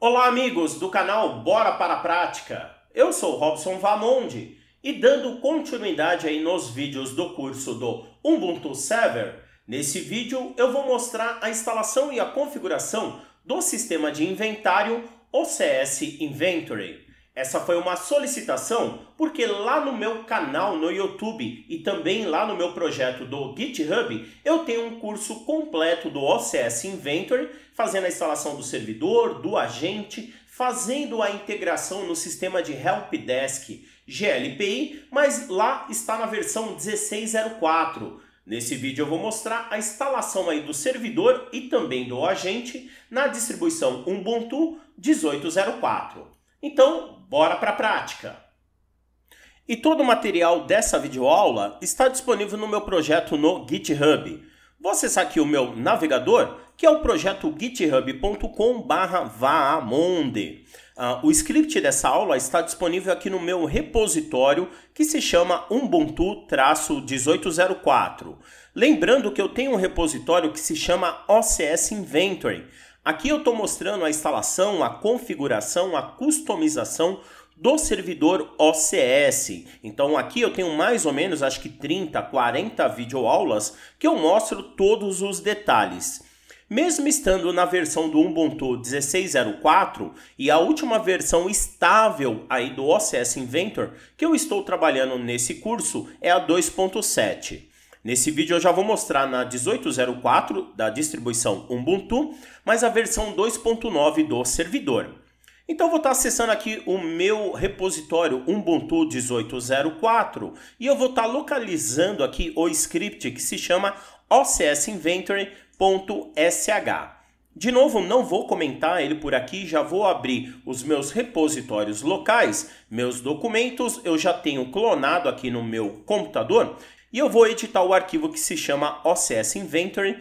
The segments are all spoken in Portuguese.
Olá, amigos do canal Bora para a Prática. Eu sou Robson Vamonde e dando continuidade aí nos vídeos do curso do Ubuntu Server, nesse vídeo eu vou mostrar a instalação e a configuração do sistema de inventário OCS Inventory. Essa foi uma solicitação porque lá no meu canal no YouTube e também lá no meu projeto do GitHub, eu tenho um curso completo do OCS Inventory, fazendo a instalação do servidor, do agente, fazendo a integração no sistema de Helpdesk GLPI, mas lá está na versão 1604. Nesse vídeo eu vou mostrar a instalação aí do servidor e também do agente na distribuição Ubuntu 1804. Então, bora para a prática! E todo o material dessa videoaula está disponível no meu projeto no GitHub. acessar aqui o meu navegador, que é o projeto github.com/vaamonde. Ah, o script dessa aula está disponível aqui no meu repositório que se chama Ubuntu-1804. Lembrando que eu tenho um repositório que se chama OCS Inventory, Aqui eu estou mostrando a instalação, a configuração, a customização do servidor OCS. Então aqui eu tenho mais ou menos, acho que 30, 40 videoaulas que eu mostro todos os detalhes. Mesmo estando na versão do Ubuntu 16.04 e a última versão estável aí do OCS Inventor que eu estou trabalhando nesse curso é a 2.7. Nesse vídeo eu já vou mostrar na 1804 da distribuição Ubuntu, mas a versão 2.9 do servidor. Então vou estar acessando aqui o meu repositório Ubuntu 1804 e eu vou estar localizando aqui o script que se chama ocsinventory.sh. De novo, não vou comentar ele por aqui, já vou abrir os meus repositórios locais, meus documentos, eu já tenho clonado aqui no meu computador e eu vou editar o arquivo que se chama ocsinventory.sh.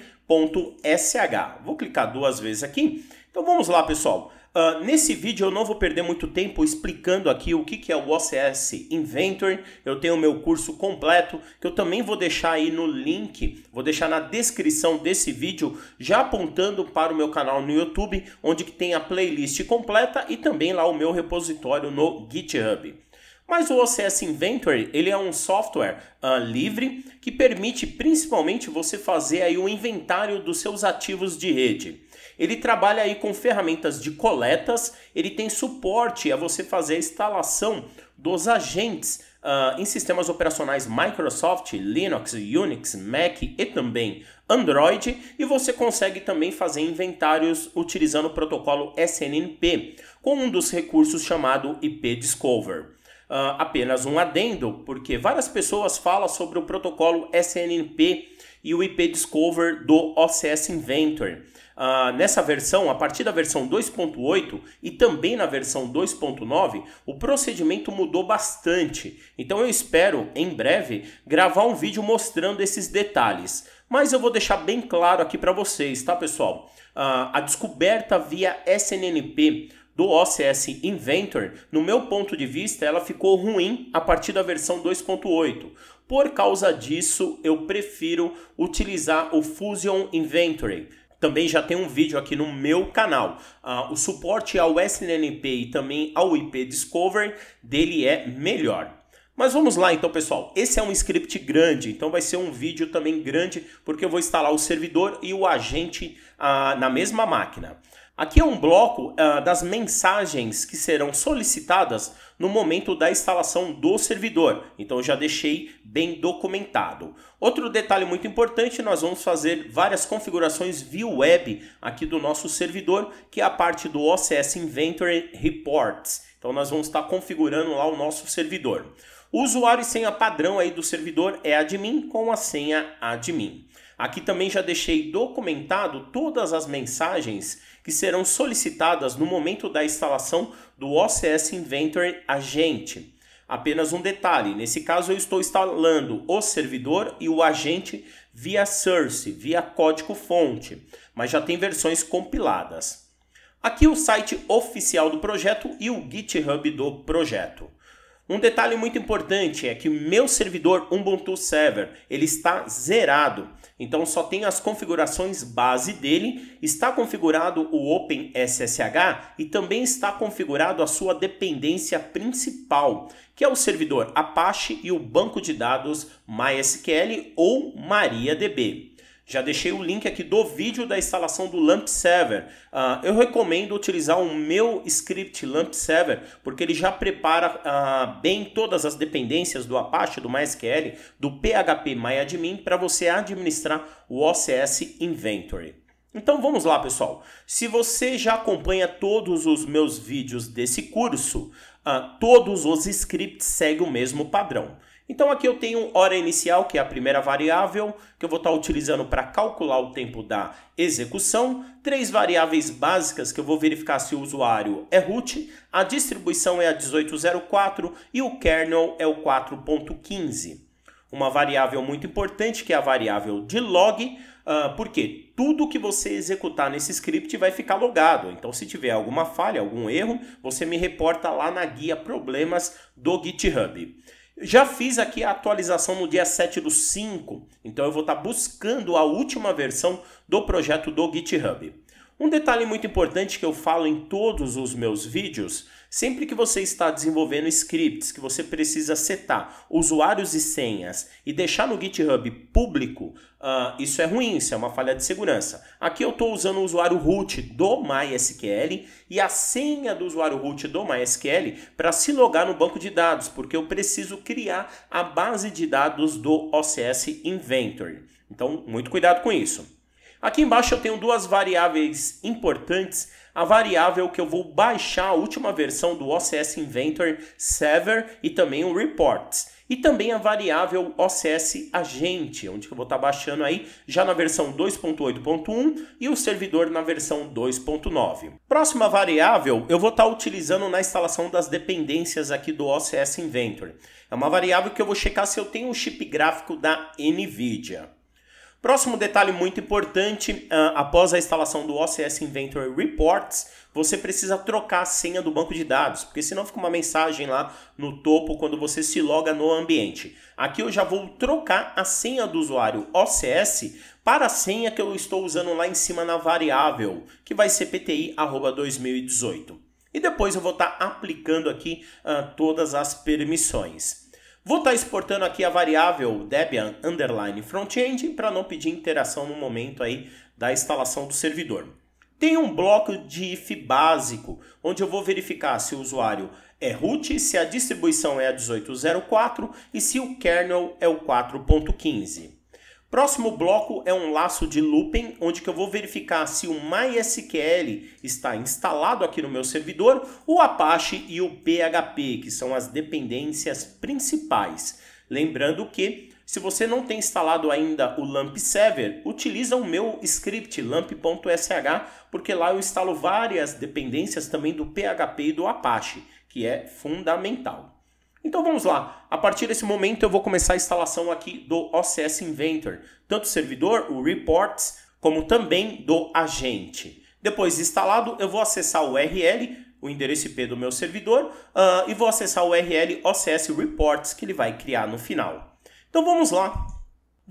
Vou clicar duas vezes aqui. Então vamos lá, pessoal. Uh, nesse vídeo eu não vou perder muito tempo explicando aqui o que, que é o OCS Inventory. Eu tenho o meu curso completo, que eu também vou deixar aí no link, vou deixar na descrição desse vídeo, já apontando para o meu canal no YouTube, onde que tem a playlist completa e também lá o meu repositório no GitHub. Mas o OCS Inventory ele é um software uh, livre que permite principalmente você fazer aí o inventário dos seus ativos de rede. Ele trabalha aí com ferramentas de coletas, ele tem suporte a você fazer a instalação dos agentes Uh, em sistemas operacionais Microsoft, Linux, Unix, Mac e também Android, e você consegue também fazer inventários utilizando o protocolo SNMP, com um dos recursos chamado IP Discover. Uh, apenas um adendo, porque várias pessoas falam sobre o protocolo SNMP e o IP Discover do OCS Inventor. Uh, nessa versão, a partir da versão 2.8 e também na versão 2.9, o procedimento mudou bastante. Então eu espero, em breve, gravar um vídeo mostrando esses detalhes. Mas eu vou deixar bem claro aqui para vocês, tá pessoal? Uh, a descoberta via SNNP do OCS Inventor, no meu ponto de vista, ela ficou ruim a partir da versão 2.8. Por causa disso, eu prefiro utilizar o Fusion Inventory. Também já tem um vídeo aqui no meu canal. Ah, o suporte ao SNNP e também ao IP Discovery dele é melhor. Mas vamos lá então, pessoal. Esse é um script grande, então vai ser um vídeo também grande, porque eu vou instalar o servidor e o agente ah, na mesma máquina. Aqui é um bloco uh, das mensagens que serão solicitadas no momento da instalação do servidor, então já deixei bem documentado. Outro detalhe muito importante, nós vamos fazer várias configurações via web aqui do nosso servidor, que é a parte do OCS Inventory Reports. Então nós vamos estar configurando lá o nosso servidor. O usuário e senha padrão aí do servidor é admin com a senha admin. Aqui também já deixei documentado todas as mensagens que serão solicitadas no momento da instalação do OCS Inventory Agente. Apenas um detalhe, nesse caso eu estou instalando o servidor e o agente via source, via código-fonte, mas já tem versões compiladas. Aqui o site oficial do projeto e o GitHub do projeto. Um detalhe muito importante é que o meu servidor Ubuntu Server, ele está zerado. Então só tem as configurações base dele, está configurado o OpenSSH e também está configurado a sua dependência principal, que é o servidor Apache e o banco de dados MySQL ou MariaDB. Já deixei o link aqui do vídeo da instalação do Lamp Server. Uh, eu recomendo utilizar o meu script Lamp Server, porque ele já prepara uh, bem todas as dependências do Apache, do MySQL, do PHP MyAdmin para você administrar o OCS Inventory. Então vamos lá, pessoal. Se você já acompanha todos os meus vídeos desse curso, uh, todos os scripts seguem o mesmo padrão. Então aqui eu tenho hora inicial, que é a primeira variável, que eu vou estar utilizando para calcular o tempo da execução, três variáveis básicas que eu vou verificar se o usuário é root, a distribuição é a 1804 e o kernel é o 4.15. Uma variável muito importante que é a variável de log, ah, porque tudo que você executar nesse script vai ficar logado. Então, se tiver alguma falha, algum erro, você me reporta lá na guia Problemas do GitHub. Já fiz aqui a atualização no dia 7 do 5, então eu vou estar tá buscando a última versão do projeto do GitHub. Um detalhe muito importante que eu falo em todos os meus vídeos Sempre que você está desenvolvendo scripts que você precisa setar usuários e senhas e deixar no GitHub público, uh, isso é ruim, isso é uma falha de segurança. Aqui eu estou usando o usuário root do MySQL e a senha do usuário root do MySQL para se logar no banco de dados, porque eu preciso criar a base de dados do OCS Inventory. Então, muito cuidado com isso. Aqui embaixo eu tenho duas variáveis importantes a variável que eu vou baixar a última versão do OCS Inventor Server e também o Reports. E também a variável OCS Agente, onde eu vou estar tá baixando aí já na versão 2.8.1 e o servidor na versão 2.9. Próxima variável eu vou estar tá utilizando na instalação das dependências aqui do OCS Inventor. É uma variável que eu vou checar se eu tenho o um chip gráfico da NVIDIA. Próximo detalhe muito importante, ah, após a instalação do OCS Inventory Reports, você precisa trocar a senha do banco de dados, porque senão fica uma mensagem lá no topo quando você se loga no ambiente. Aqui eu já vou trocar a senha do usuário OCS para a senha que eu estou usando lá em cima na variável, que vai ser pti@2018. E depois eu vou estar tá aplicando aqui uh, todas as permissões. Vou estar tá exportando aqui a variável Debian underline frontend para não pedir interação no momento aí da instalação do servidor. Tem um bloco de if básico, onde eu vou verificar se o usuário é root, se a distribuição é a 1804 e se o kernel é o 4.15. Próximo bloco é um laço de looping, onde que eu vou verificar se o MySQL está instalado aqui no meu servidor, o Apache e o PHP, que são as dependências principais. Lembrando que se você não tem instalado ainda o LAMP Server, utiliza o meu script lamp.sh, porque lá eu instalo várias dependências também do PHP e do Apache, que é fundamental. Então vamos lá. A partir desse momento eu vou começar a instalação aqui do OCS Inventor, tanto o servidor, o reports, como também do agente. Depois de instalado, eu vou acessar o URL, o endereço IP do meu servidor, uh, e vou acessar o URL OCS Reports que ele vai criar no final. Então vamos lá.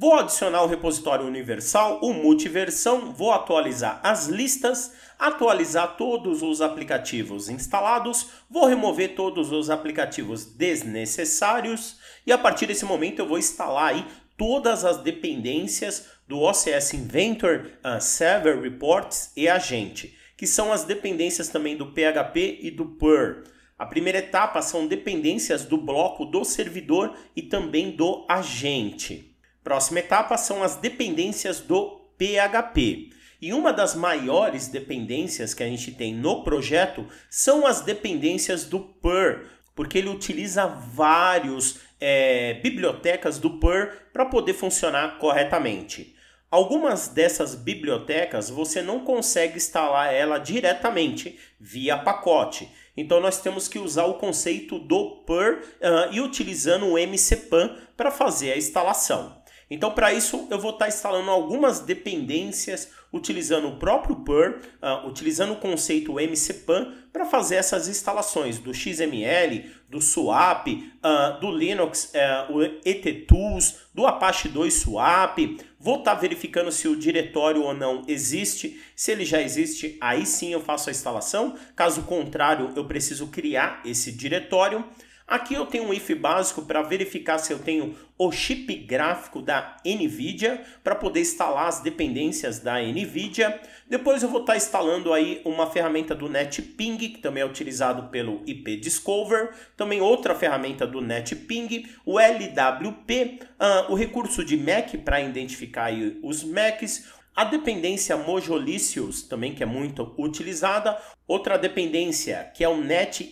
Vou adicionar o repositório universal, o multiversão, vou atualizar as listas, atualizar todos os aplicativos instalados, vou remover todos os aplicativos desnecessários e a partir desse momento eu vou instalar aí todas as dependências do OCS Inventor, uh, Server Reports e Agente, que são as dependências também do PHP e do Perl. A primeira etapa são dependências do bloco do servidor e também do agente. Próxima etapa são as dependências do PHP. E uma das maiores dependências que a gente tem no projeto são as dependências do PER, porque ele utiliza vários é, bibliotecas do PER para poder funcionar corretamente. Algumas dessas bibliotecas você não consegue instalar ela diretamente via pacote. Então nós temos que usar o conceito do PER uh, ah, e utilizando o MCPAN para fazer a instalação. Então, para isso, eu vou estar tá instalando algumas dependências utilizando o próprio Perl, uh, utilizando o conceito MCPAN para fazer essas instalações do XML, do Swap, uh, do Linux, uh, o ETTools, do Apache 2 Swap. Vou estar tá verificando se o diretório ou não existe. Se ele já existe, aí sim eu faço a instalação. Caso contrário, eu preciso criar esse diretório. Aqui eu tenho um if básico para verificar se eu tenho o chip gráfico da NVIDIA para poder instalar as dependências da NVIDIA. Depois eu vou estar tá instalando aí uma ferramenta do NetPing, que também é utilizado pelo IP Discover. Também outra ferramenta do NetPing, o LWP, uh, ah, o recurso de MAC para identificar aí os MACs, a dependência Mojolicious, também que é muito utilizada. Outra dependência, que é o NET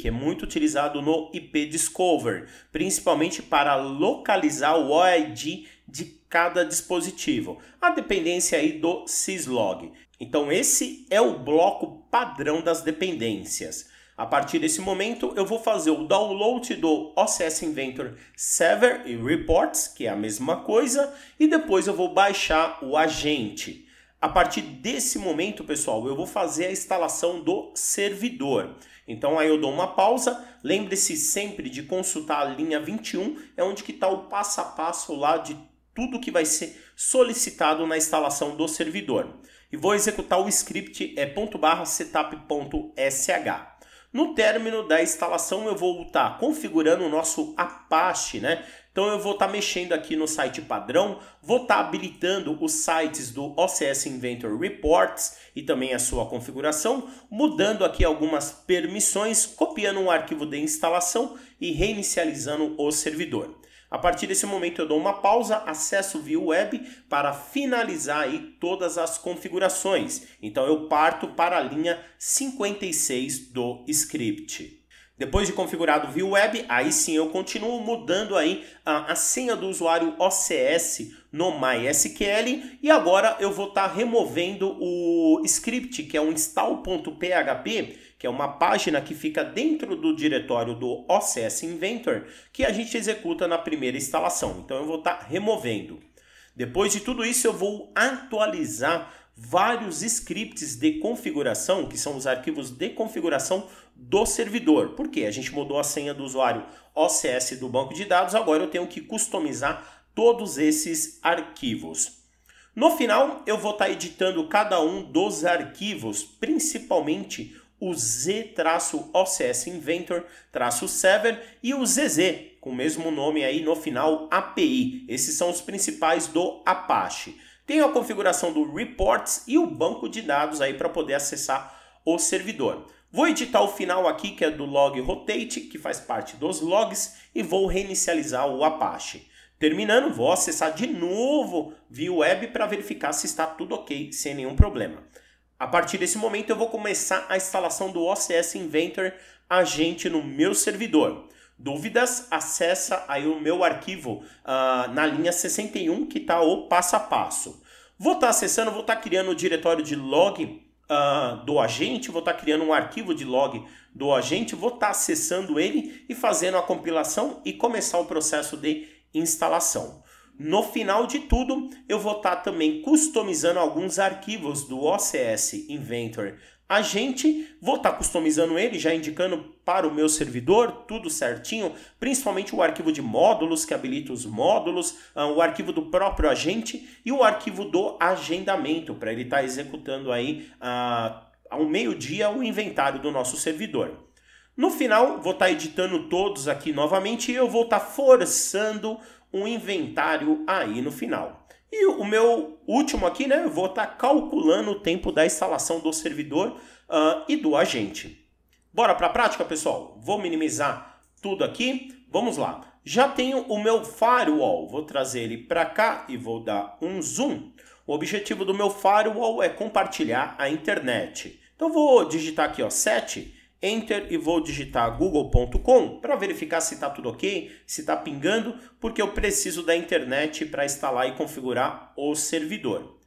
que é muito utilizado no IP Discover, principalmente para localizar o OID de cada dispositivo, a dependência aí do syslog. Então esse é o bloco padrão das dependências. A partir desse momento, eu vou fazer o download do OCS Inventor Server e Reports, que é a mesma coisa, e depois eu vou baixar o agente. A partir desse momento, pessoal, eu vou fazer a instalação do servidor. Então aí eu dou uma pausa, lembre-se sempre de consultar a linha 21, é onde que está o passo a passo lá de tudo que vai ser solicitado na instalação do servidor. E vou executar o script é, ponto barra setup.sh. No término da instalação, eu vou estar configurando o nosso Apache, né? Então eu vou estar tá mexendo aqui no site padrão, vou estar tá habilitando os sites do OCS Inventor Reports e também a sua configuração, mudando aqui algumas permissões, copiando um arquivo de instalação e reinicializando o servidor. A partir desse momento eu dou uma pausa, acesso via web para finalizar aí todas as configurações. Então eu parto para a linha 56 do script. Depois de configurado o View Web, aí sim eu continuo mudando aí a, a senha do usuário OCS no MySQL e agora eu vou estar tá removendo o script que é um install.php, que é uma página que fica dentro do diretório do OCS Inventor que a gente executa na primeira instalação. Então eu vou estar tá removendo. Depois de tudo isso eu vou atualizar vários scripts de configuração, que são os arquivos de configuração do servidor. Por quê? A gente mudou a senha do usuário OCS do banco de dados, agora eu tenho que customizar todos esses arquivos. No final, eu vou estar tá editando cada um dos arquivos, principalmente o Z-OCS Inventor, Server e o ZZ, com o mesmo nome aí no final, API. Esses são os principais do Apache. Tenho a configuração do Reports e o banco de dados aí para poder acessar o servidor. Vou editar o final aqui, que é do log rotate, que faz parte dos logs, e vou reinicializar o Apache. Terminando, vou acessar de novo via web para verificar se está tudo ok, sem nenhum problema. A partir desse momento, eu vou começar a instalação do OCS Inventor agente no meu servidor. Dúvidas? Acessa aí o meu arquivo uh, na linha 61, que está o passo a passo. Vou estar tá acessando, vou estar tá criando o diretório de log uh, do agente, vou estar tá criando um arquivo de log do agente, vou estar tá acessando ele e fazendo a compilação e começar o processo de instalação. No final de tudo, eu vou estar tá também customizando alguns arquivos do OCS Inventor a gente vou estar tá customizando ele, já indicando para o meu servidor tudo certinho, principalmente o arquivo de módulos que habilita os módulos, ah, o arquivo do próprio agente e o arquivo do agendamento para ele estar tá executando aí ah, ao meio-dia o inventário do nosso servidor. No final, vou estar tá editando todos aqui novamente e eu vou estar tá forçando um inventário aí no final. E o meu último aqui, né? Eu vou estar tá calculando o tempo da instalação do servidor uh, e do agente. Bora para a prática, pessoal? Vou minimizar tudo aqui. Vamos lá. Já tenho o meu firewall. Vou trazer ele para cá e vou dar um zoom. O objetivo do meu firewall é compartilhar a internet. Então vou digitar aqui, ó, 7 Enter e vou digitar google.com para verificar se está tudo ok, se está pingando, porque eu preciso da internet para instalar e configurar o servidor.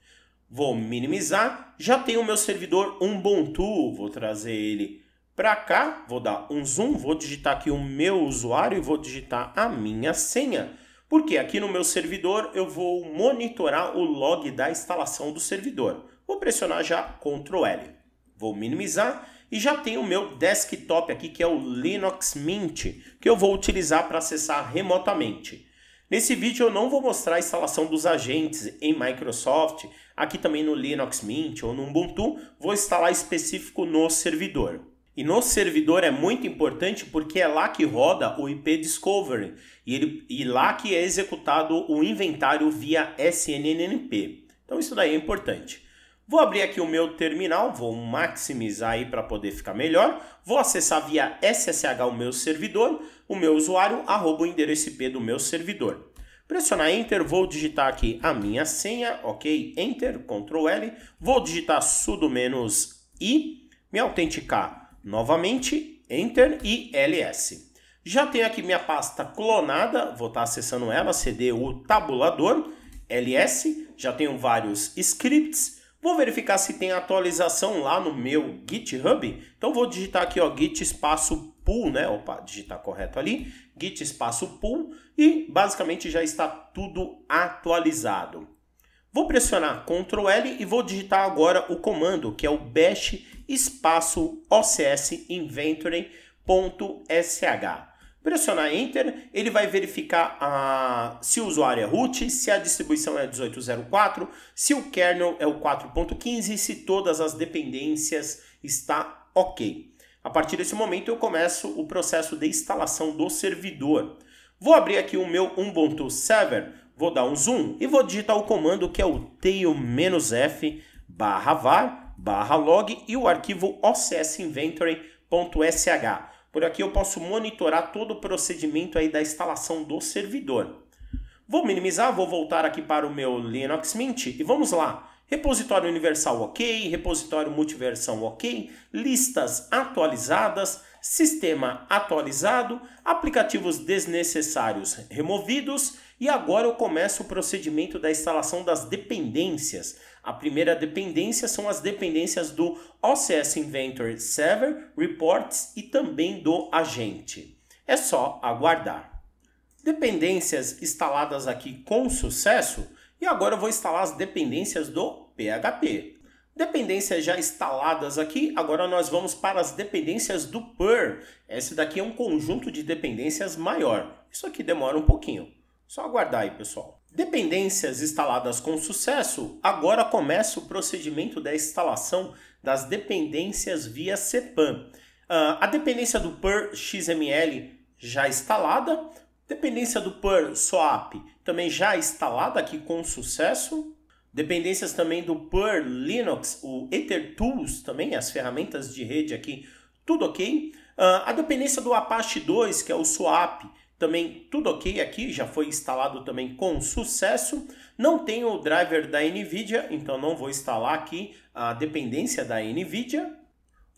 Vou minimizar, já tenho o meu servidor Ubuntu, vou trazer ele para cá, vou dar um zoom, vou digitar aqui o meu usuário e vou digitar a minha senha. Porque aqui no meu servidor eu vou monitorar o log da instalação do servidor. Vou pressionar já Ctrl L. Vou minimizar e já tenho o meu desktop aqui, que é o Linux Mint, que eu vou utilizar para acessar remotamente. Nesse vídeo eu não vou mostrar a instalação dos agentes em Microsoft, aqui também no Linux Mint ou no Ubuntu, vou instalar específico no servidor. E no servidor é muito importante porque é lá que roda o IP Discovery e, ele, e lá que é executado o inventário via SNNP. Então isso daí é importante. Vou abrir aqui o meu terminal, vou maximizar aí para poder ficar melhor. Vou acessar via SSH o meu servidor, o meu usuário, arroba o endereço IP do meu servidor. Pressionar Enter, vou digitar aqui a minha senha, ok, Enter, Ctrl L, vou digitar sudo menos I, me autenticar novamente, Enter e LS. Já tenho aqui minha pasta clonada, vou estar tá acessando ela, cd o tabulador, ls, já tenho vários scripts, Vou verificar se tem atualização lá no meu GitHub. Então vou digitar aqui, ó, git espaço pull, né? Opa, digitar correto ali. git espaço pull e basicamente já está tudo atualizado. Vou pressionar Ctrl L e vou digitar agora o comando, que é o bash espaço ocs inventory.sh. Pressionar Enter, ele vai verificar a, se o usuário é root, se a distribuição é 1804, se o kernel é o 4.15, se todas as dependências está ok. A partir desse momento eu começo o processo de instalação do servidor. Vou abrir aqui o meu Ubuntu Server, vou dar um zoom e vou digitar o comando que é o tail-f barra var barra log e o arquivo ocsinventory.sh. Por aqui eu posso monitorar todo o procedimento aí da instalação do servidor. Vou minimizar, vou voltar aqui para o meu Linux Mint e vamos lá. Repositório universal ok, repositório multiversão ok, listas atualizadas, sistema atualizado, aplicativos desnecessários removidos e agora eu começo o procedimento da instalação das dependências a primeira dependência são as dependências do OCS Inventory Server, Reports e também do agente. É só aguardar. Dependências instaladas aqui com sucesso e agora eu vou instalar as dependências do PHP. Dependências já instaladas aqui, agora nós vamos para as dependências do PER. Esse daqui é um conjunto de dependências maior. Isso aqui demora um pouquinho. Só aguardar aí, pessoal. Dependências instaladas com sucesso, agora começa o procedimento da instalação das dependências via CPAN. Uh, ah, a dependência do PER XML já instalada, dependência do PER SOAP também já instalada aqui com sucesso, dependências também do PER Linux, o EtherTools também, as ferramentas de rede aqui, tudo ok. Uh, a dependência do Apache 2, que é o SOAP, também tudo ok aqui, já foi instalado também com sucesso. Não tenho o driver da NVIDIA, então não vou instalar aqui a dependência da NVIDIA.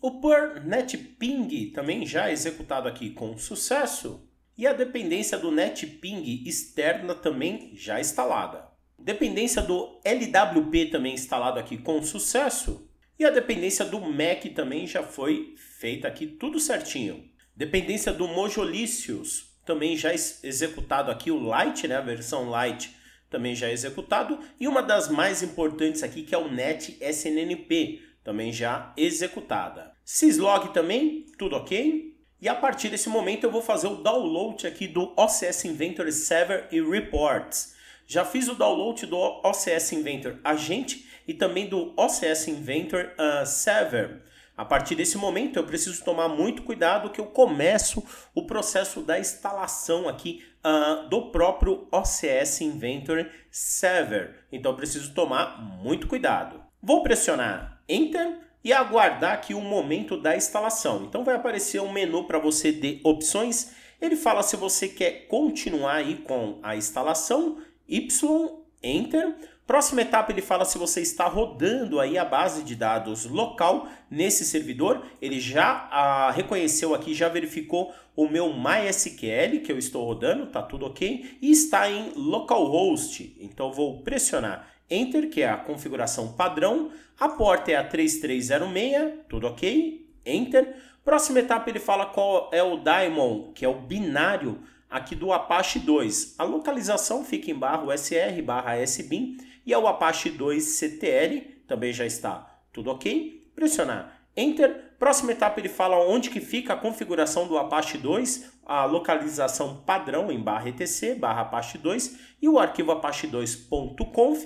O PUR NetPing também já executado aqui com sucesso. E a dependência do NetPing externa também já instalada. Dependência do LWP também instalado aqui com sucesso. E a dependência do Mac também já foi feita aqui tudo certinho. Dependência do Mojolicious também já executado aqui, o Lite, né, a versão Lite também já é executado, e uma das mais importantes aqui que é o NET SNNP, também já executada. Syslog também, tudo ok. E a partir desse momento eu vou fazer o download aqui do OCS Inventor Server e Reports. Já fiz o download do OCS Inventor Agente e também do OCS Inventor uh, Server. A partir desse momento, eu preciso tomar muito cuidado que eu começo o processo da instalação aqui uh, do próprio OCS Inventory Server. Então, eu preciso tomar muito cuidado. Vou pressionar Enter e aguardar aqui o momento da instalação. Então, vai aparecer um menu para você de opções. Ele fala se você quer continuar aí com a instalação, Y, Enter, Próxima etapa ele fala se você está rodando aí a base de dados local nesse servidor, ele já ah, reconheceu aqui, já verificou o meu MySQL que eu estou rodando, tá tudo ok, e está em localhost, então vou pressionar Enter, que é a configuração padrão, a porta é a 3306, tudo ok, Enter. Próxima etapa ele fala qual é o daemon, que é o binário aqui do Apache 2. A localização fica em barra sr barra sbin, e ao Apache 2 CTL, também já está tudo ok. Pressionar Enter. Próxima etapa ele fala onde que fica a configuração do Apache 2, a localização padrão em barra etc, barra Apache 2 e o arquivo apache2.conf.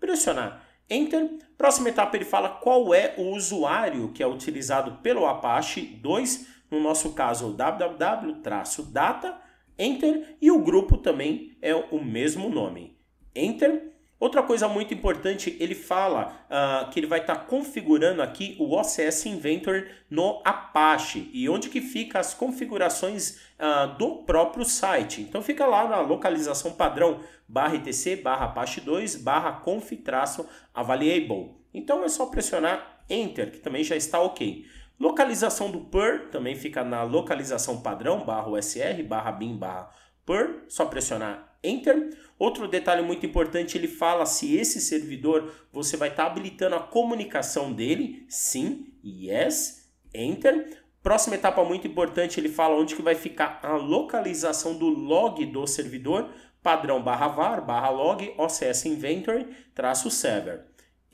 Pressionar Enter. Próxima etapa ele fala qual é o usuário que é utilizado pelo Apache 2, no nosso caso www-data, Enter, e o grupo também é o mesmo nome. Enter. Outra coisa muito importante, ele fala uh, que ele vai estar tá configurando aqui o OCS Inventor no Apache e onde que fica as configurações uh, do próprio site. Então fica lá na localização padrão barra etc barra apache 2 barra conf traço available. Então é só pressionar enter que também já está ok. Localização do Pur também fica na localização padrão barra sr barra bin barra Pur. só pressionar enter. Outro detalhe muito importante, ele fala se esse servidor você vai estar tá habilitando a comunicação dele, sim, yes, enter. Próxima etapa muito importante, ele fala onde que vai ficar a localização do log do servidor, padrão barra var, barra log, OCS inventory, traço server.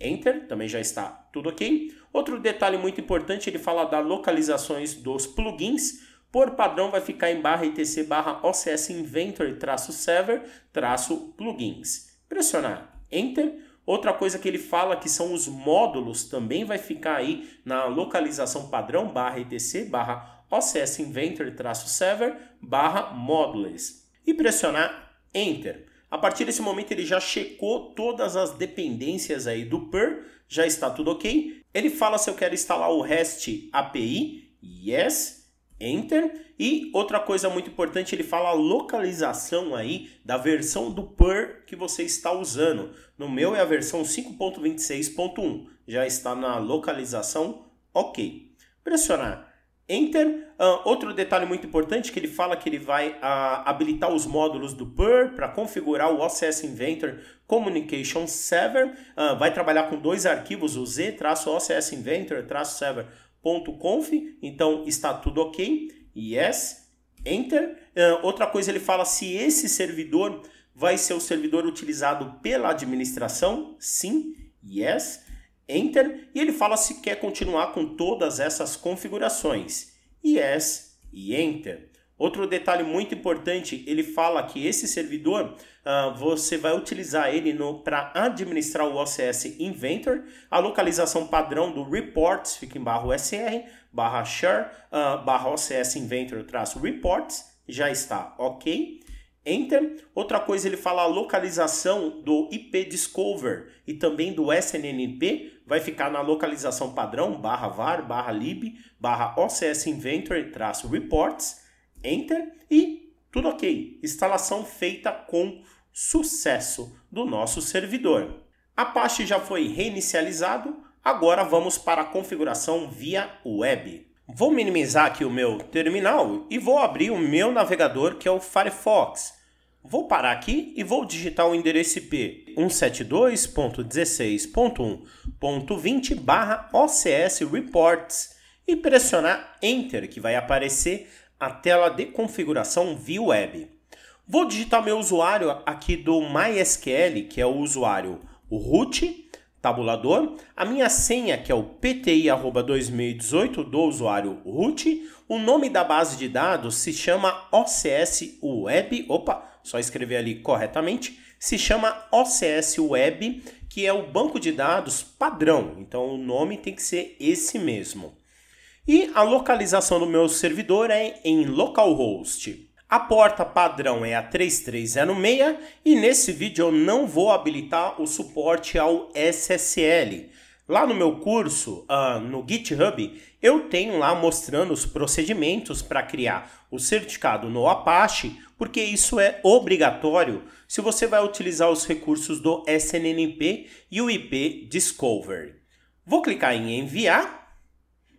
Enter, também já está tudo ok. Outro detalhe muito importante, ele fala das localizações dos plugins, por padrão vai ficar em barra etc barra OCS Inventory traço Server traço Plugins. Pressionar Enter. Outra coisa que ele fala que são os módulos, também vai ficar aí na localização padrão barra etc barra OCS Inventory traço Server barra Modules. E pressionar Enter. A partir desse momento ele já checou todas as dependências aí do PER, já está tudo ok. Ele fala se eu quero instalar o REST API, yes. Enter. E outra coisa muito importante, ele fala a localização aí da versão do PER que você está usando. No meu é a versão 5.26.1. Já está na localização OK. Pressionar Enter. Uh, outro detalhe muito importante que ele fala que ele vai uh, habilitar os módulos do PER para configurar o OCS Inventor Communication Server. Uh, vai trabalhar com dois arquivos, o Z-OCS Inventor-Server conf, então está tudo ok, yes, enter. Uh, outra coisa, ele fala se esse servidor vai ser o servidor utilizado pela administração, sim, yes, enter. E ele fala se quer continuar com todas essas configurações, yes e enter. Outro detalhe muito importante, ele fala que esse servidor uh, você vai utilizar ele para administrar o OCS Inventor, a localização padrão do reports fica em barra USR, barra share, uh, barra OCS Inventor traço reports, já está ok. Enter. Outra coisa, ele fala a localização do IP Discover e também do SNNP vai ficar na localização padrão, barra var, barra lib, barra OCS Inventor, traço reports. Enter e tudo ok. Instalação feita com sucesso do nosso servidor. A Apache já foi reinicializado, agora vamos para a configuração via web. Vou minimizar aqui o meu terminal e vou abrir o meu navegador que é o Firefox. Vou parar aqui e vou digitar o endereço IP 172.16.1.20 barra OCS Reports e pressionar Enter, que vai aparecer a tela de configuração via web. Vou digitar meu usuário aqui do MySQL, que é o usuário root, tabulador, a minha senha, que é o pti pti2018 do usuário root, o nome da base de dados se chama OCS Web, opa, só escrever ali corretamente, se chama OCS Web, que é o banco de dados padrão. Então o nome tem que ser esse mesmo. E a localização do meu servidor é em localhost. A porta padrão é a 3306 e nesse vídeo eu não vou habilitar o suporte ao SSL. Lá no meu curso, uh, no GitHub, eu tenho lá mostrando os procedimentos para criar o certificado no Apache, porque isso é obrigatório se você vai utilizar os recursos do SNNP e o IP Discover. Vou clicar em enviar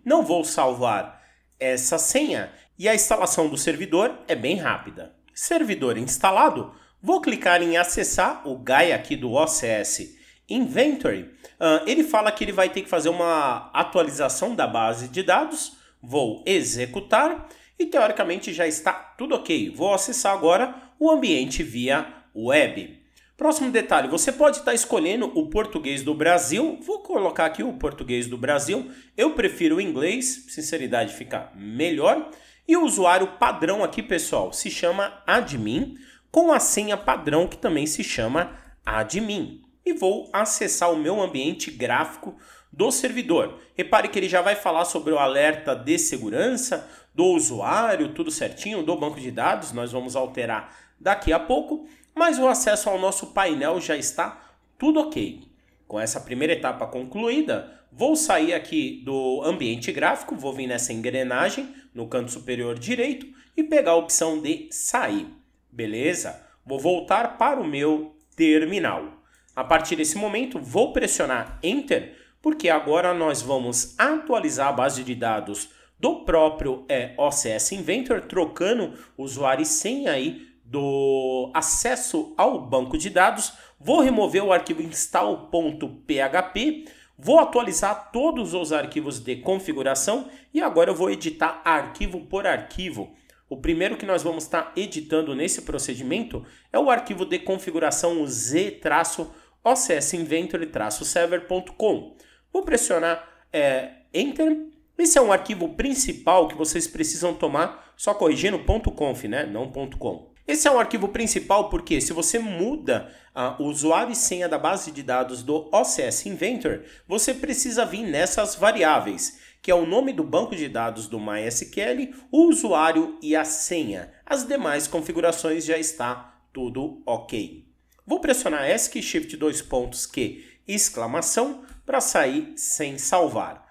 não vou salvar essa senha e a instalação do servidor é bem rápida. Servidor instalado, vou clicar em acessar o GAI aqui do OCS Inventory. Uh, ele fala que ele vai ter que fazer uma atualização da base de dados. Vou executar e teoricamente já está tudo ok. Vou acessar agora o ambiente via web. Próximo detalhe, você pode estar escolhendo o português do Brasil. Vou colocar aqui o português do Brasil. Eu prefiro o inglês, sinceridade fica melhor. E o usuário padrão aqui, pessoal, se chama admin, com a senha padrão que também se chama admin. E vou acessar o meu ambiente gráfico do servidor. Repare que ele já vai falar sobre o alerta de segurança do usuário, tudo certinho, do banco de dados, nós vamos alterar daqui a pouco mas o acesso ao nosso painel já está tudo ok. Com essa primeira etapa concluída, vou sair aqui do ambiente gráfico, vou vir nessa engrenagem no canto superior direito e pegar a opção de sair. Beleza? Vou voltar para o meu terminal. A partir desse momento, vou pressionar Enter, porque agora nós vamos atualizar a base de dados do próprio é, OCS Inventor, trocando usuário e senha aí do acesso ao banco de dados, vou remover o arquivo install.php, vou atualizar todos os arquivos de configuração e agora eu vou editar arquivo por arquivo. O primeiro que nós vamos estar editando nesse procedimento é o arquivo de configuração z-ocsinventory-server.com. Vou pressionar é, Enter. Esse é um arquivo principal que vocês precisam tomar, só corrigindo .conf, né? Não .com. Esse é um arquivo principal porque se você muda ah, o usuário e senha da base de dados do OCS Inventor, você precisa vir nessas variáveis, que é o nome do banco de dados do MySQL, o usuário e a senha. As demais configurações já está tudo ok. Vou pressionar ESC, Shift 2 pontos Q, exclamação, para sair sem salvar.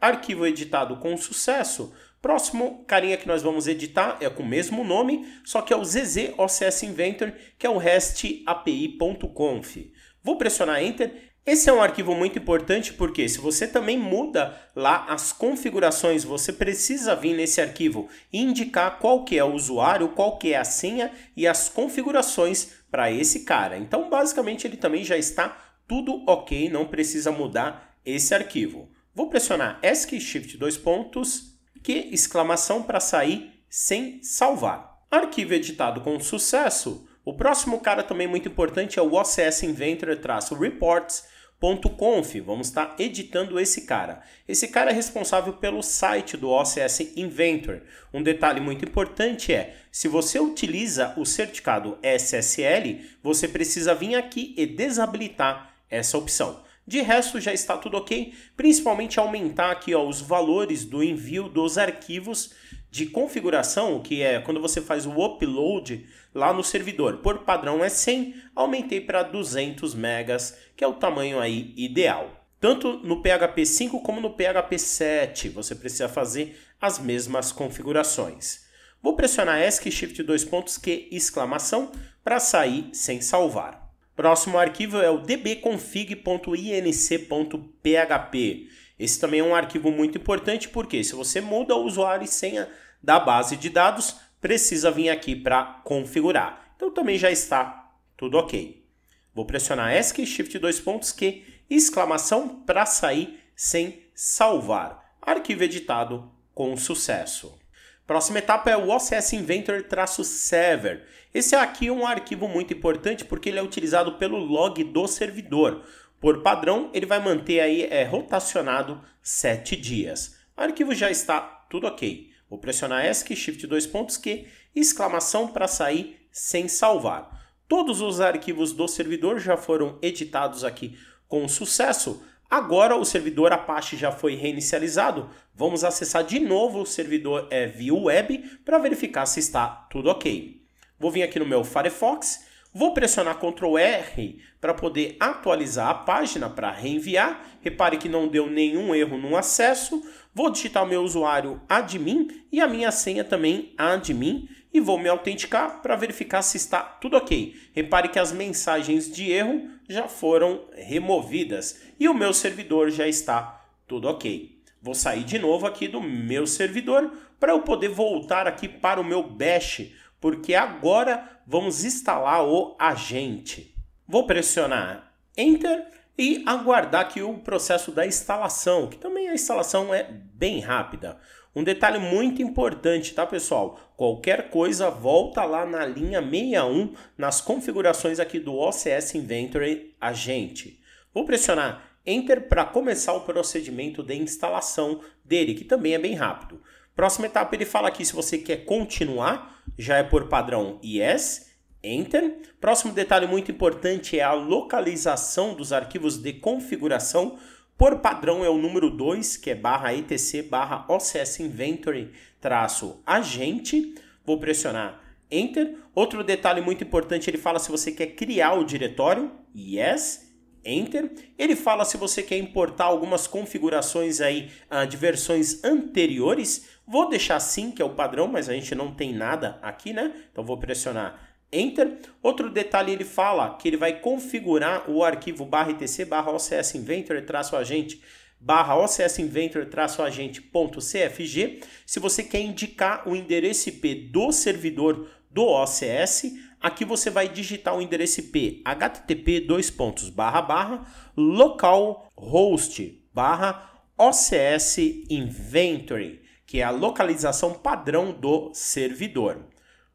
Arquivo editado com sucesso, Próximo carinha que nós vamos editar é com o mesmo nome, só que é o ZZ OCS Inventor, que é o restapi.conf. Vou pressionar Enter. Esse é um arquivo muito importante porque se você também muda lá as configurações, você precisa vir nesse arquivo e indicar qual que é o usuário, qual que é a senha e as configurações para esse cara. Então, basicamente, ele também já está tudo ok, não precisa mudar esse arquivo. Vou pressionar ESC, Shift, dois pontos, que exclamação para sair sem salvar. Arquivo editado com sucesso. O próximo cara também muito importante é o OCS Inventor-reports.conf. Vamos estar editando esse cara. Esse cara é responsável pelo site do OCS Inventor. Um detalhe muito importante é, se você utiliza o certificado SSL, você precisa vir aqui e desabilitar essa opção. De resto, já está tudo ok, principalmente aumentar aqui ó, os valores do envio dos arquivos de configuração, que é quando você faz o upload lá no servidor. Por padrão é 100, aumentei para 200 megas, que é o tamanho aí ideal. Tanto no PHP 5 como no PHP 7, você precisa fazer as mesmas configurações. Vou pressionar ESC, Shift 2 pontos, Q, exclamação, para sair sem salvar. Próximo arquivo é o dbconfig.inc.php. Esse também é um arquivo muito importante porque se você muda o usuário e senha da base de dados, precisa vir aqui para configurar. Então também já está tudo ok. Vou pressionar ESC, Shift dois pontos, Q, exclamação para sair sem salvar. Arquivo editado com sucesso. Próxima etapa é o OCS Inventor-Server. Esse é aqui é um arquivo muito importante porque ele é utilizado pelo log do servidor. Por padrão, ele vai manter aí é, rotacionado 7 dias. O arquivo já está tudo ok. Vou pressionar ESC, Shift 2 pontos Q, exclamação para sair sem salvar. Todos os arquivos do servidor já foram editados aqui com sucesso. Agora o servidor Apache já foi reinicializado. Vamos acessar de novo o servidor é, via web para verificar se está tudo ok. Vou vir aqui no meu Firefox, vou pressionar Ctrl R para poder atualizar a página para reenviar. Repare que não deu nenhum erro no acesso. Vou digitar o meu usuário admin e a minha senha também admin e vou me autenticar para verificar se está tudo ok. Repare que as mensagens de erro já foram removidas e o meu servidor já está tudo ok. Vou sair de novo aqui do meu servidor para eu poder voltar aqui para o meu bash, porque agora vamos instalar o agente. Vou pressionar Enter e aguardar que o processo da instalação, que também a instalação é bem rápida. Um detalhe muito importante, tá pessoal? Qualquer coisa, volta lá na linha 61, nas configurações aqui do OCS Inventory Agente. Vou pressionar Enter para começar o procedimento de instalação dele, que também é bem rápido. Próxima etapa, ele fala aqui se você quer continuar, já é por padrão Yes, Enter. Próximo detalhe muito importante é a localização dos arquivos de configuração. Por padrão é o número 2, que é barra etc barra OCS Inventory traço agente. Vou pressionar Enter. Outro detalhe muito importante, ele fala se você quer criar o diretório. Yes. Enter. Ele fala se você quer importar algumas configurações aí uh, de versões anteriores. Vou deixar sim, que é o padrão, mas a gente não tem nada aqui, né? Então vou pressionar Enter. Outro detalhe, ele fala que ele vai configurar o arquivo barra etc barra OCS Inventor traço agente barra OCS Inventor traço .cfg. Se você quer indicar o endereço IP do servidor do OCS, aqui você vai digitar o endereço IP http dois pontos barra barra localhost barra OCS Inventory, que é a localização padrão do servidor.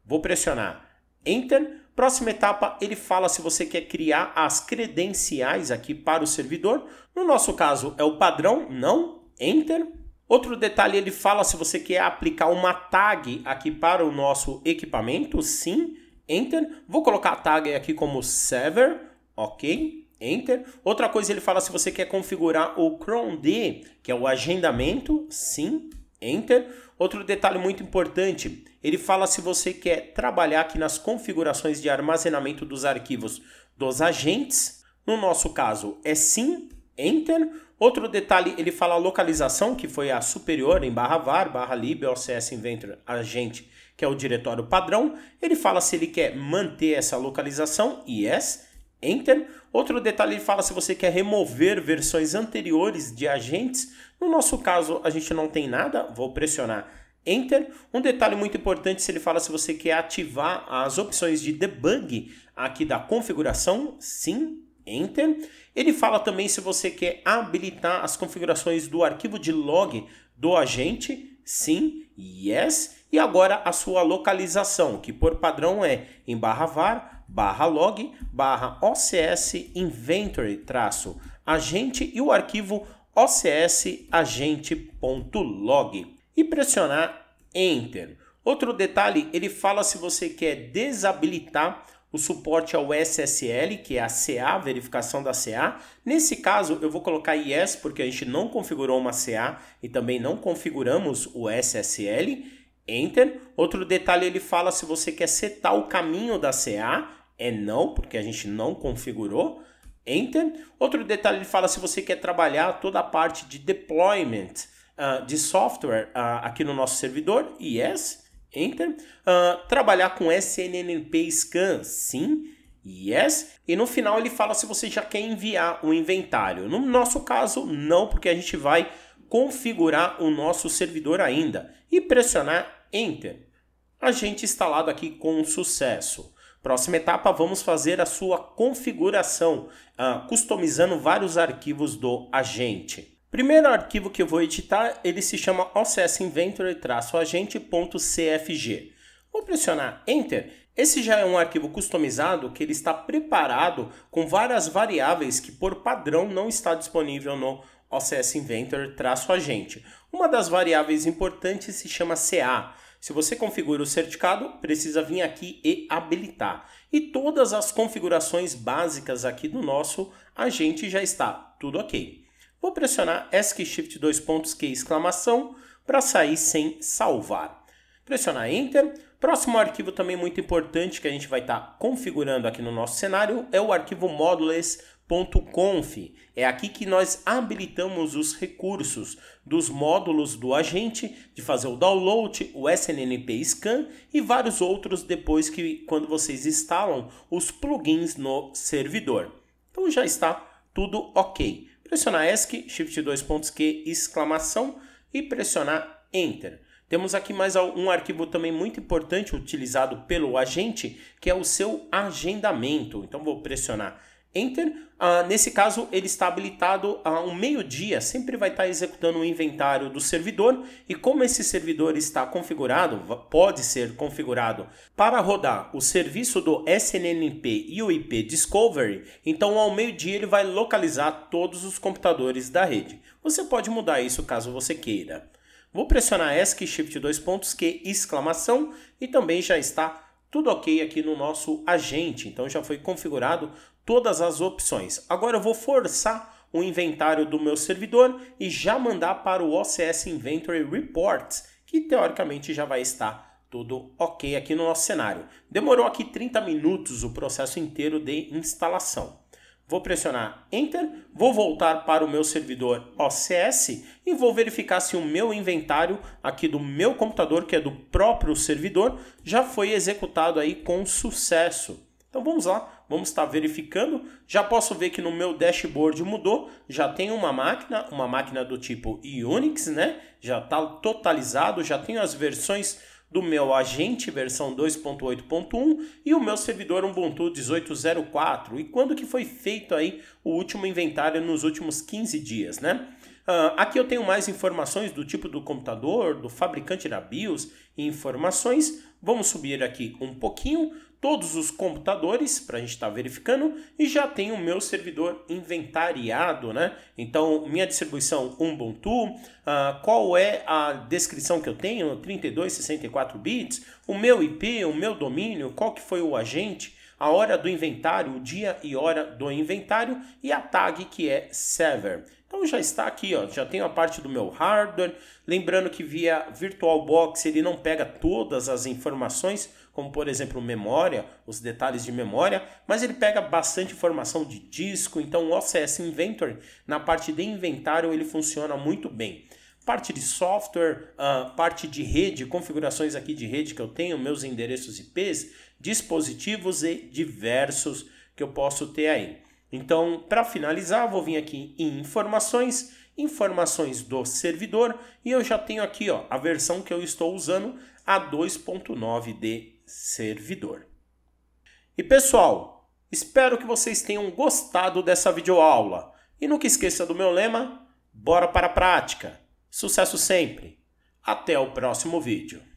Vou pressionar Enter. Próxima etapa, ele fala se você quer criar as credenciais aqui para o servidor. No nosso caso, é o padrão, não, Enter. Outro detalhe, ele fala se você quer aplicar uma tag aqui para o nosso equipamento, sim, Enter. Vou colocar a tag aqui como Server, ok, Enter. Outra coisa, ele fala se você quer configurar o Chrome D, que é o agendamento, sim, Enter. Outro detalhe muito importante, ele fala se você quer trabalhar aqui nas configurações de armazenamento dos arquivos dos agentes. No nosso caso é sim, enter. Outro detalhe, ele fala a localização, que foi a superior em barra var, barra lib, OCS Inventor, agente, que é o diretório padrão. Ele fala se ele quer manter essa localização, yes, enter. Outro detalhe, ele fala se você quer remover versões anteriores de agentes no nosso caso, a gente não tem nada, vou pressionar Enter. Um detalhe muito importante, se ele fala se você quer ativar as opções de debug aqui da configuração, sim, Enter. Ele fala também se você quer habilitar as configurações do arquivo de log do agente, sim, yes. E agora a sua localização, que por padrão é em barra var, barra log, barra ocs inventory, traço agente e o arquivo ocsagente.log e pressionar Enter. Outro detalhe, ele fala se você quer desabilitar o suporte ao SSL, que é a CA, a verificação da CA. Nesse caso, eu vou colocar Yes, porque a gente não configurou uma CA e também não configuramos o SSL. Enter. Outro detalhe, ele fala se você quer setar o caminho da CA. É não, porque a gente não configurou. Enter. Outro detalhe, ele fala se você quer trabalhar toda a parte de deployment uh, de software uh, aqui no nosso servidor, yes. Enter. Uh, trabalhar com SNNP Scan, sim. Yes. E no final ele fala se você já quer enviar o um inventário. No nosso caso, não, porque a gente vai configurar o nosso servidor ainda e pressionar Enter. A gente instalado aqui com sucesso. Próxima etapa, vamos fazer a sua configuração, uh, customizando vários arquivos do agente. Primeiro arquivo que eu vou editar, ele se chama OCS Inventory-agente.cfg. Vou pressionar Enter. Esse já é um arquivo customizado que ele está preparado com várias variáveis que por padrão não está disponível no OCS Inventor traço agente. Uma das variáveis importantes se chama CA, se você configura o certificado, precisa vir aqui e habilitar. E todas as configurações básicas aqui do nosso agente já está tudo ok. Vou pressionar ESC Shift 2 pontos Q exclamação para sair sem salvar. Pressionar Enter. Próximo arquivo também muito importante que a gente vai estar tá configurando aqui no nosso cenário é o arquivo modules. Conf. É aqui que nós habilitamos os recursos dos módulos do agente, de fazer o download, o SNNP Scan e vários outros depois que quando vocês instalam os plugins no servidor. Então já está tudo ok. Pressionar ESC, Shift 2 pontos Q, exclamação e pressionar Enter. Temos aqui mais um arquivo também muito importante utilizado pelo agente, que é o seu agendamento. Então vou pressionar Enter. Ah, nesse caso, ele está habilitado a um meio-dia, sempre vai estar executando o inventário do servidor. E como esse servidor está configurado, pode ser configurado para rodar o serviço do SNNP e o IP Discovery, então ao meio-dia ele vai localizar todos os computadores da rede. Você pode mudar isso caso você queira. Vou pressionar ESC, Shift 2 pontos, Q, exclamação e também já está tudo ok aqui no nosso agente. Então já foi configurado todas as opções. Agora eu vou forçar o inventário do meu servidor e já mandar para o OCS Inventory Reports, que teoricamente já vai estar tudo ok aqui no nosso cenário. Demorou aqui 30 minutos o processo inteiro de instalação. Vou pressionar Enter, vou voltar para o meu servidor OCS e vou verificar se o meu inventário aqui do meu computador, que é do próprio servidor, já foi executado aí com sucesso. Então vamos lá, vamos estar verificando. Já posso ver que no meu dashboard mudou, já tem uma máquina, uma máquina do tipo Unix, né? Já está totalizado, já tenho as versões do meu agente versão 2.8.1 e o meu servidor Ubuntu 18.04. E quando que foi feito aí o último inventário nos últimos 15 dias, né? Uh, aqui eu tenho mais informações do tipo do computador, do fabricante da BIOS e informações. Vamos subir aqui um pouquinho todos os computadores para a gente estar tá verificando e já tenho o meu servidor inventariado, né? Então, minha distribuição Ubuntu, uh, qual é a descrição que eu tenho, 32, 64 bits, o meu IP, o meu domínio, qual que foi o agente, a hora do inventário, o dia e hora do inventário e a tag que é server. Então já está aqui, ó, já tenho a parte do meu hardware. Lembrando que via VirtualBox ele não pega todas as informações, como por exemplo memória, os detalhes de memória, mas ele pega bastante informação de disco, então o OCS Inventory, na parte de inventário, ele funciona muito bem parte de software, uh, parte de rede, configurações aqui de rede que eu tenho, meus endereços IPs, dispositivos e diversos que eu posso ter aí. Então, para finalizar, vou vir aqui em informações, informações do servidor e eu já tenho aqui ó, a versão que eu estou usando, a 2.9 de servidor. E pessoal, espero que vocês tenham gostado dessa videoaula. E nunca esqueça do meu lema, bora para a prática. Sucesso sempre! Até o próximo vídeo.